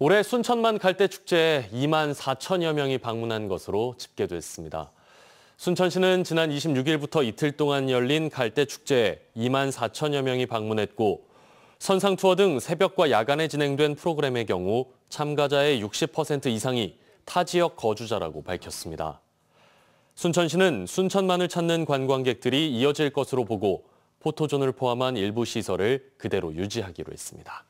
올해 순천만 갈대 축제에 2만 4천여 명이 방문한 것으로 집계됐습니다. 순천시는 지난 26일부터 이틀 동안 열린 갈대 축제에 2만 4천여 명이 방문했고 선상 투어 등 새벽과 야간에 진행된 프로그램의 경우 참가자의 60% 이상이 타 지역 거주자라고 밝혔습니다. 순천시는 순천만을 찾는 관광객들이 이어질 것으로 보고 포토존을 포함한 일부 시설을 그대로 유지하기로 했습니다.